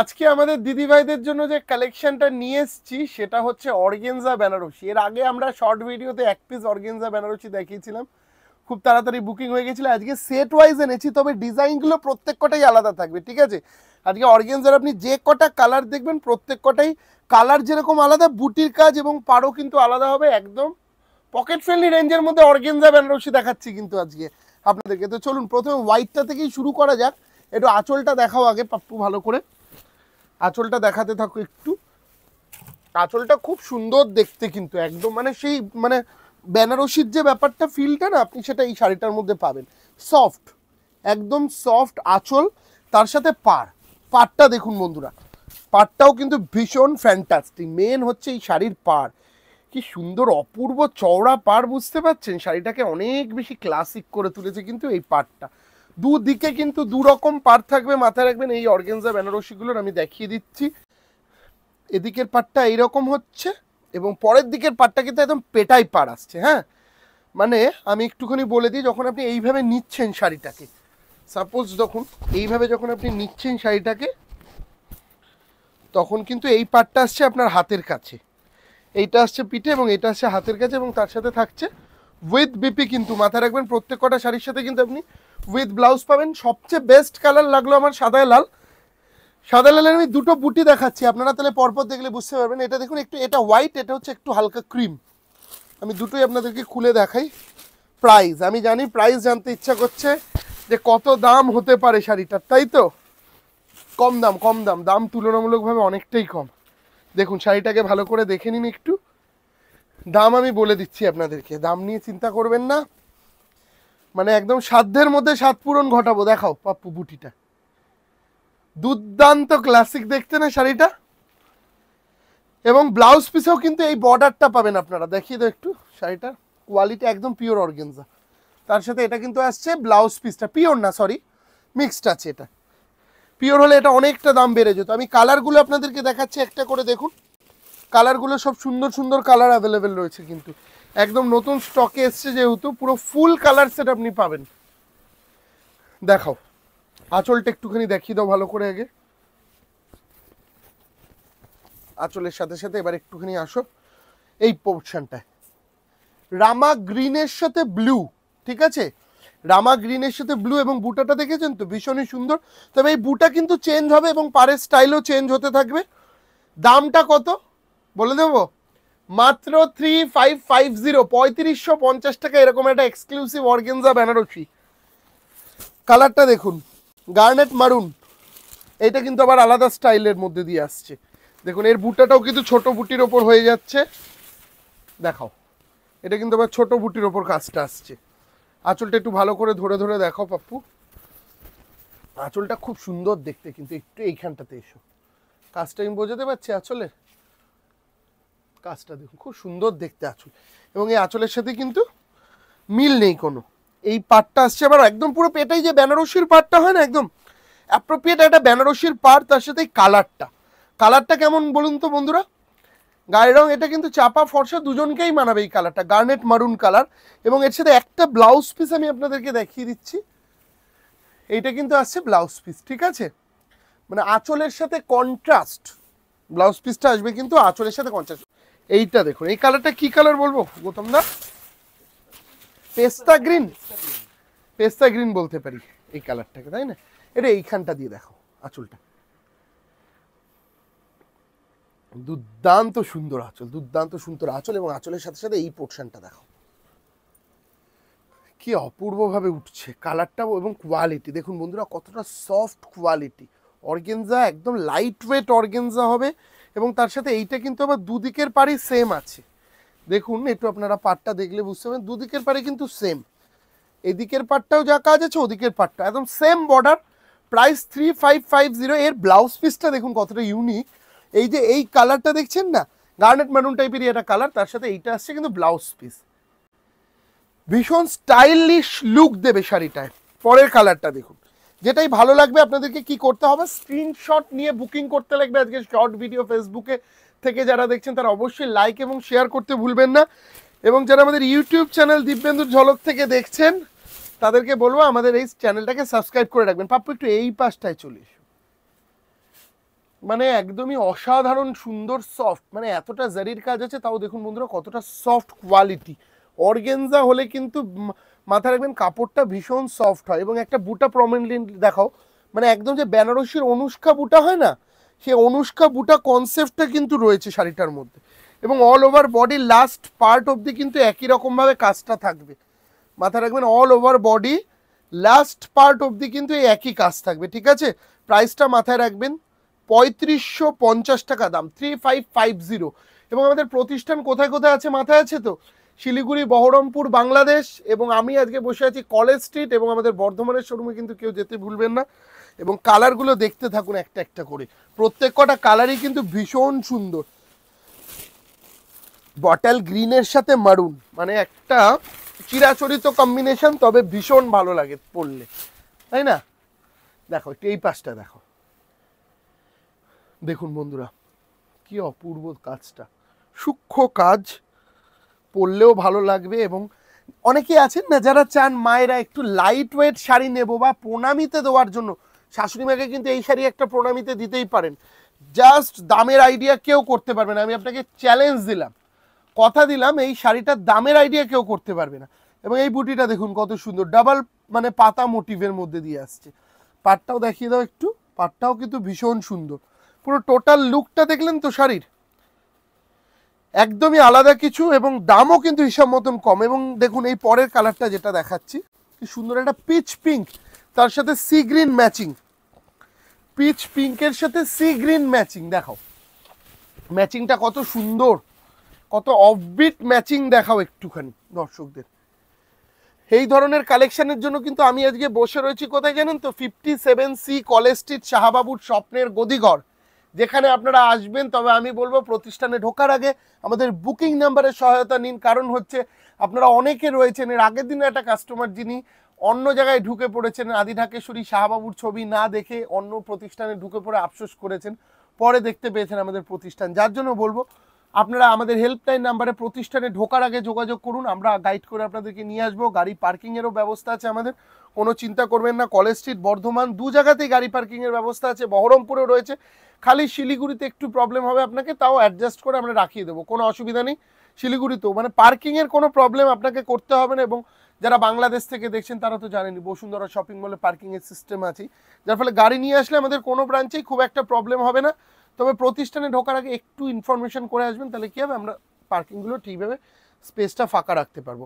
আজকে আমাদের দিদিভাইদের জন্য যে কালেকশনটা নিয়ে এসছি সেটা হচ্ছে অর্গেনজা বেনারসি এর আগে আমরা শর্ট ভিডিওতে এক পিস অর্গেনজা বেনারসি দেখিয়েছিলাম খুব তাড়াতাড়ি বুকিং হয়ে গেছিলো আজকে সেট ওয়াইজ এনেছি তবে ডিজাইনগুলো প্রত্যেক কটাই আলাদা থাকবে ঠিক আছে আজকে অর্গেনজার আপনি যে কটা কালার দেখবেন প্রত্যেক কটাই কালার যেরকম আলাদা বুটির কাজ এবং পারও কিন্তু আলাদা হবে একদম পকেট ফ্রেন্ডলি রেঞ্জের মধ্যে অর্গেনজা বেনারসি দেখাচ্ছি কিন্তু আজকে আপনাদেরকে তো চলুন প্রথমে হোয়াইটটা থেকেই শুরু করা যাক একটু আঁচলটা দেখাও আগে পাপ্পু ভালো করে আঁচলটা দেখাতে থাকো একটু আঁচলটা খুব সুন্দর দেখতে কিন্তু একদম মানে সেই মানে বেনারসির যে ব্যাপারটা ফিলটা না আপনি সেটা এই শাড়িটার মধ্যে পাবেন সফট একদম সফট আঁচল তার সাথে পার পাড়টা দেখুন বন্ধুরা পাড়টাও কিন্তু ভীষণ ফ্যান্টাস্টিক মেন হচ্ছে এই শাড়ির পাড় কি সুন্দর অপূর্ব চওড়া পাড় বুঝতে পারছেন শাড়িটাকে অনেক বেশি ক্লাসিক করে তুলেছে কিন্তু এই পাড়টা দুদিকে কিন্তু দুরকম পার থাকবে মাথায় রাখবেন এই অর্গেনজা বেনারসিগুলোর আমি দেখিয়ে দিচ্ছি এদিকের পাটটা এইরকম হচ্ছে এবং পরের দিকের পাটটা কিন্তু একদম পেটাই পার আসছে হ্যাঁ মানে আমি একটুখানি বলে দিই যখন আপনি এইভাবে নিচ্ছেন শাড়িটাকে সাপোজ দেখুন এইভাবে যখন আপনি নিচ্ছেন শাড়িটাকে তখন কিন্তু এই পাটটা আসছে আপনার হাতের কাছে এইটা আসছে পিঠে এবং এটা আসছে হাতের কাছে এবং তার সাথে থাকছে উইথ বিপি কিন্তু মাথায় রাখবেন প্রত্যেক কটা শাড়ির সাথে কিন্তু আপনি উইথ ব্লাউজ পাবেন সবচেয়ে বেস্ট কালার লাগলো আমার সাদা লাল সাদা লালের আমি দুটো বুটি দেখাচ্ছি আপনারা তাহলে পরপর দেখলে বুঝতে পারবেন এটা দেখুন একটু এটা হোয়াইট এটা হচ্ছে একটু হালকা ক্রিম আমি দুটোই আপনাদেরকে খুলে দেখাই প্রাইস আমি জানি প্রাইস জানতে ইচ্ছা করছে যে কত দাম হতে পারে শাড়িটার তাই তো কম দাম কম দাম দাম তুলনামূলকভাবে অনেকটাই কম দেখুন শাড়িটাকে ভালো করে দেখে নিন একটু দাম আমি বলে দিচ্ছি আপনাদেরকে দাম নিয়ে চিন্তা করবেন না মানে একদম সাধ্যের মধ্যে সাত পূরণ ঘটাবো দেখাও পাপ্পু বুটিটা দুর্দান্ত ক্লাসিক দেখতে না শাড়িটা এবং ব্লাউজ পিসেও কিন্তু এই বর্ডারটা পাবেন আপনারা দেখিয়ে দাও একটু শাড়িটার কোয়ালিটি একদম পিওর অর্গেনজা তার সাথে এটা কিন্তু আসছে ব্লাউজ পিসটা পিওর না সরি মিক্সড আছে এটা পিওর হলে এটা অনেকটা দাম বেড়ে যেত আমি কালারগুলো আপনাদেরকে দেখাচ্ছি একটা করে দেখুন কালারগুলো সব সুন্দর সুন্দর কালার অ্যাভেলেবেল রয়েছে কিন্তু একদম নতুন স্টকে এসছে যেহেতু পুরো ফুল কালার সেট আপনি পাবেন দেখাও আঁচলটা একটুখানি দেখিয়ে দাও ভালো করে আগে আঁচলের সাথে সাথে এবার একটুখানি আসো এই পোর্শনটায় রামা গ্রিনের সাথে ব্লু ঠিক আছে রামা গ্রিনের সাথে ব্লু এবং বুটাটা দেখেছেন তো ভীষণই সুন্দর তবে এই বুটা কিন্তু চেঞ্জ হবে এবং পাড়ের স্টাইলও চেঞ্জ হতে থাকবে দামটা কত বলে দেবো মাত্র থ্রি ফাইভ ফাইভ জিরো পঁয়ত্রিশশো পঞ্চাশ টাকা এরকম একটা এক্সক্লুসিভ অর্গেনজা বেনারসি কালারটা দেখুন গার্নেট মারুন এটা কিন্তু আবার আলাদা স্টাইলের মধ্যে দিয়ে আসছে দেখুন এর বুটাটাও কিন্তু ছোট বুটির ওপর হয়ে যাচ্ছে দেখাও এটা কিন্তু আবার ছোট বুটির ওপর কাজটা আসছে আঁচলটা একটু ভালো করে ধরে ধরে দেখাও পাপ্পু আঁচলটা খুব সুন্দর দেখতে কিন্তু একটু এইখানটাতে এসো কাজটা আমি বোঝাতে পারছি আঁচলের কাজটা দেখুন খুব সুন্দর দেখতে আঁচল এবং এই আঁচলের সাথে কিন্তু মিল নেই কোনো এই পাটটা আসছে আবার একদম পুরো পেটাই যে বেনারসির পাটটা হয় না একদম অ্যাপ্রোপ্রিয়েট একটা বেনারসির পার তার সাথে এই কালারটা কালারটা কেমন বলুন তো বন্ধুরা গায়ের রং এটা কিন্তু চাপা ফর্সা দুজনকেই মানাবে এই কালারটা গার্নেট মারুন কালার এবং এর সাথে একটা ব্লাউজ পিস আমি আপনাদেরকে দেখিয়ে দিচ্ছি এইটা কিন্তু আসছে ব্লাউজ পিস ঠিক আছে মানে আঁচলের সাথে কন্ট্রাস্ট ব্লাউজ পিসটা আসবে কিন্তু আঁচলের সাথে কন্ট্রাস্ট এইটা দেখুন এই কালারটা কি কালার বলবো গৌতম দা পেস্তা গ্রিন পেস্তা গ্রিন বলতে পারি এই কালারটাকে তাই না এটা এইখানটা দিয়ে দেখো আঁচলটা দুর্দান্ত সুন্দর আঁচল দুর্দান্ত সুন্দর আঁচল এবং আঁচলের সাথে সাথে এই পোর্শনটা দেখো কি অপূর্বভাবে উঠছে কালারটা এবং কোয়ালিটি দেখুন বন্ধুরা কতটা সফট কোয়ালিটি অর্গেনজা একদম লাইট ওয়েট অর্গেনজা হবে এবং তার সাথে এইটা কিন্তু আবার দুদিকের পাড়ি সেম আছে দেখুন একটু আপনারা পাটটা দেখলে বুঝতে পারবেন দুদিকের পাড়ি কিন্তু সেম এদিকের পাটটাও যা কাজ আছে ওদিকের পাটটা একদম same border price three five five zero এর ব্লাউজ পিসটা দেখুন কতটা ইউনিক এই যে এই কালারটা দেখছেন না গার্নেট ম্যারুন টাইপেরই একটা কালার তার সাথে এইটা আসছে কিন্তু ব্লাউজ পিস ভীষণ স্টাইলিশ লুক দেবে শাড়িটায় পরের কালারটা দেখুন যেটাই ভালো লাগবে আপনাদেরকে কি করতে হবে স্ক্রিনশট নিয়ে বুকিং করতে লাগবে আজকে শর্ট ভিডিও ফেসবুকে থেকে যারা দেখছেন তারা অবশ্যই লাইক এবং শেয়ার করতে ভুলবেন না এবং যারা আমাদের ইউটিউব চ্যানেল দিব্যেন্দুর ঝলক থেকে দেখছেন তাদেরকে বলবো আমাদের এই চ্যানেলটাকে সাবস্ক্রাইব করে রাখবেন পাপ্পু একটু এই পাশটায় চলিস মানে একদমই অসাধারণ সুন্দর সফট মানে এতটা জারির কাজ আছে তাও দেখুন বন্ধুরা কতটা সফট কোয়ালিটি অর্গেনজা হলে কিন্তু মাথায় রাখবেন কাপড়টা ভীষণ সফট হয় এবং একটা বুটা প্রমেন্টলি দেখাও মানে একদম যে বেনারসির অনুষ্কা বুটা হয় না সে অনুষ্কা বুটা কনসেপ্টটা কিন্তু রয়েছে শাড়িটার মধ্যে এবং all over body last part অবধি কিন্তু একই রকমভাবে কাজটা থাকবে মাথায় রাখবেন all over body last part অবধি কিন্তু এই একই কাজ থাকবে ঠিক আছে প্রাইসটা মাথায় রাখবেন পঁয়ত্রিশশো পঞ্চাশ টাকা দাম থ্রি ফাইভ ফাইভ জিরো এবং আমাদের প্রতিষ্ঠান কোথায় কোথায় আছে মাথায় আছে তো শিলিগুড়ি বহরমপুর বাংলাদেশ এবং আমি আজকে বসে আছি কলেজ স্ট্রিট এবং আমাদের বর্ধমানের শোরুমে কিন্তু কেউ যেতে ভুলবেন না এবং কালারগুলো দেখতে থাকুন একটা একটা করে প্রত্যেক কটা কালারই কিন্তু ভীষণ সুন্দর বটল গ্রিনের সাথে মারুন মানে একটা চিরাচরিত কম্বিনেশন তবে ভীষণ ভালো লাগে পড়লে তাই না দেখো একটু এই পাশটা দেখো দেখুন বন্ধুরা কি অপূর্ব কাজটা সূক্ষ্ম কাজ পরলেও ভালো লাগবে এবং অনেকে আছেন না যারা চান মায়েরা একটু লাইট ওয়েট শাড়ি নেব বা প্রণামিতে দেওয়ার জন্য শাশুড়ি মাকে কিন্তু এই শাড়ি একটা প্রণামিতে দিতেই পারেন জাস্ট দামের আইডিয়া কেউ করতে পারবে না আমি আপনাকে চ্যালেঞ্জ দিলাম কথা দিলাম এই শাড়িটার দামের আইডিয়া কেউ করতে পারবে না এবং এই বুটিটা দেখুন কত সুন্দর ডাবল মানে পাতা মোটিভের মধ্যে দিয়ে আসছে পাটটাও দেখিয়ে দাও একটু পাটটাও কিন্তু ভীষণ সুন্দর পুরো টোটাল লুকটা দেখলেন তো শাড়ির একদমই আলাদা কিছু এবং দামও কিন্তু হিসাব মতন কম এবং দেখুন এই পরের কালারটা যেটা দেখাচ্ছি কি সুন্দর একটা পিচ পিঙ্ক তার সাথে সি গ্রিন ম্যাচিং পিচ পিঙ্কের সাথে সি গ্রিন ম্যাচিং দেখাও ম্যাচিংটা কত সুন্দর কত অফবিট ম্যাচিং দেখাও একটুখানি দর্শকদের এই ধরনের কালেকশনের জন্য কিন্তু আমি আজকে বসে রয়েছি কোথায় জানেন তো fifty seven C college street শাহবাবুর স্বপ্নের গদিঘর যেখানে আপনারা আসবেন তবে আমি বলবো প্রতিষ্ঠানে ঢোকার আগে আমাদের বুকিং নাম্বারের সহায়তা নিন কারণ হচ্ছে আপনারা অনেকে রয়েছেন এর আগের দিনে একটা কাস্টমার যিনি অন্য জায়গায় ঢুকে পড়েছেন আদি ঢাকেশ্বরী শাহবাবুর ছবি না দেখে অন্য প্রতিষ্ঠানে ঢুকে পড়ে আফসোস করেছেন পরে দেখতে পেয়েছেন আমাদের প্রতিষ্ঠান যার জন্য বলবো আপনারা আমাদের হেল্পলাইন নাম্বারে প্রতিষ্ঠানে ঢোকার আগে যোগাযোগ করুন আমরা গাইড করে আপনাদেরকে নিয়ে আসবো গাড়ি পার্কিংয়েরও ব্যবস্থা আছে আমাদের কোনো চিন্তা করবেন না কলেজ স্ট্রিট বর্ধমান দু জায়গাতেই গাড়ি পার্কিংয়ের ব্যবস্থা আছে বহরমপুরেও রয়েছে খালি শিলিগুড়িতে একটু প্রবলেম হবে আপনাকে তাও অ্যাডজাস্ট করে আমরা রাখিয়ে দেবো কোনো অসুবিধা নেই শিলিগুড়িতেও মানে পার্কিংয়ের কোনো প্রবলেম আপনাকে করতে হবে না এবং যারা বাংলাদেশ থেকে দেখছেন তারা তো জানেনি বসুন্ধরা শপিং মলে পার্কিংয়ের সিস্টেম আছে যার ফলে গাড়ি নিয়ে আসলে আমাদের কোনো ব্রাঞ্চেই খুব একটা প্রবলেম হবে না তবে প্রতিষ্ঠানে ঢোকার আগে একটু ইনফরমেশন করে আসবেন তাহলে কী হবে আমরা পার্কিংগুলো ঠিকভাবে স্পেসটা ফাঁকা রাখতে পারবো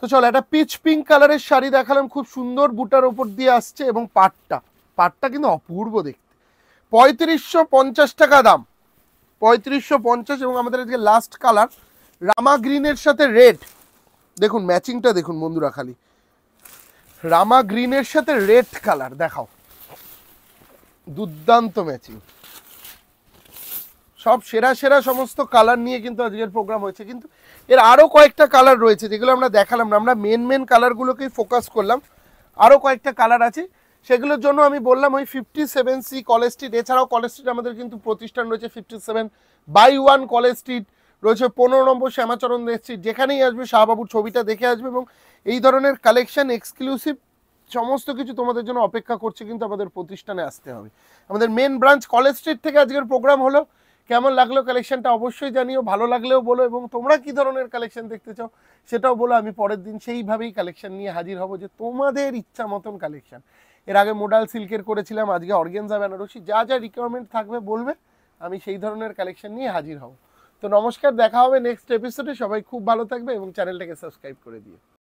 তো চলো একটা পিচ পিঙ্ক কালারের শাড়ি দেখালাম খুব সুন্দর বুটার ওপর দিয়ে আসছে এবং পাটটা পাটটা কিন্তু অপূর্ব দেখতে পঁয়ত্রিশশো পঞ্চাশ টাকা দাম পঁয়ত্রিশশো পঞ্চাশ এবং আমাদের এদিকে লাস্ট কালার রামা গ্রিনের সাথে রেড দেখুন ম্যাচিংটা দেখুন বন্ধুরা খালি রামা গ্রিনের সাথে রেড কালার দেখাও দুর্দান্ত ম্যাচিং সব সেরা সেরা সমস্ত কালার নিয়ে কিন্তু আজকের প্রোগ্রাম হয়েছে কিন্তু এর আরও কয়েকটা কালার রয়েছে যেগুলো আমরা দেখালাম না আমরা মেন মেন কালারগুলোকেই ফোকাস করলাম আরও কয়েকটা কালার আছে সেগুলোর জন্য আমি বললাম ওই fifty seven C college street এছাড়াও কলেজ স্ট্রিট আমাদের কিন্তু প্রতিষ্ঠান রয়েছে fifty seven by one college street রয়েছে পনেরো নম্বর শ্যামাচরণ স্ট্রিট যেখানেই আসবে শাহবাবুর ছবিটা দেখে আসবে এবং এই ধরনের কালেকশন এক্সক্লুসিভ সমস্ত কিছু তোমাদের জন্য অপেক্ষা করছে কিন্তু আমাদের প্রতিষ্ঠানে আসতে হবে আমাদের মেন ব্রাঞ্চ কলেজ স্ট্রিট থেকে আজকের প্রোগ্রাম হলো কেমন লাগলো কালেকশনটা অবশ্যই জানিও ভালো লাগলেও বলো এবং তোমরা কি ধরনের কালেকশন দেখতে চাও সেটাও বলো আমি পরের দিন সেইভাবেই কালেকশন নিয়ে হাজির হব যে তোমাদের ইচ্ছা মতন কালেকশন এর আগে মোডাল সিল্কের করেছিলাম আজকে অর্গেনজা বেনারসি যা যা রিকোয়ারমেন্ট থাকবে বলবে আমি সেই ধরনের কালেকশন নিয়ে হাজির হব তো নমস্কার দেখা হবে নেক্সট এপিসোডে সবাই খুব ভালো থাকবে এবং চ্যানেলটাকে সাবস্ক্রাইব করে দিও